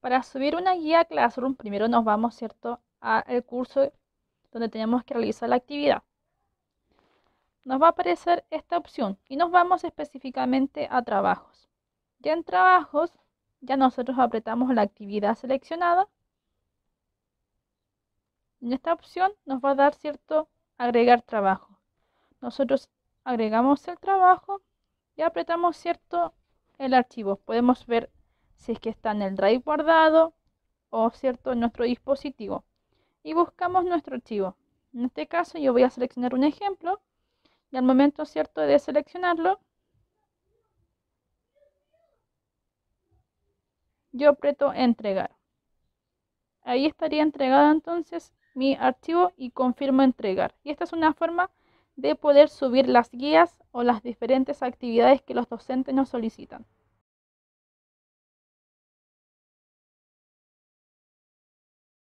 Para subir una guía a Classroom, primero nos vamos, ¿cierto?, al curso donde tenemos que realizar la actividad. Nos va a aparecer esta opción y nos vamos específicamente a trabajos. Ya en trabajos, ya nosotros apretamos la actividad seleccionada. En esta opción nos va a dar, ¿cierto?, agregar trabajo. Nosotros agregamos el trabajo y apretamos, ¿cierto?, el archivo. Podemos ver si es que está en el drive guardado o cierto en nuestro dispositivo. Y buscamos nuestro archivo. En este caso yo voy a seleccionar un ejemplo y al momento cierto de seleccionarlo yo aprieto entregar. Ahí estaría entregado entonces mi archivo y confirmo entregar. Y esta es una forma de poder subir las guías o las diferentes actividades que los docentes nos solicitan.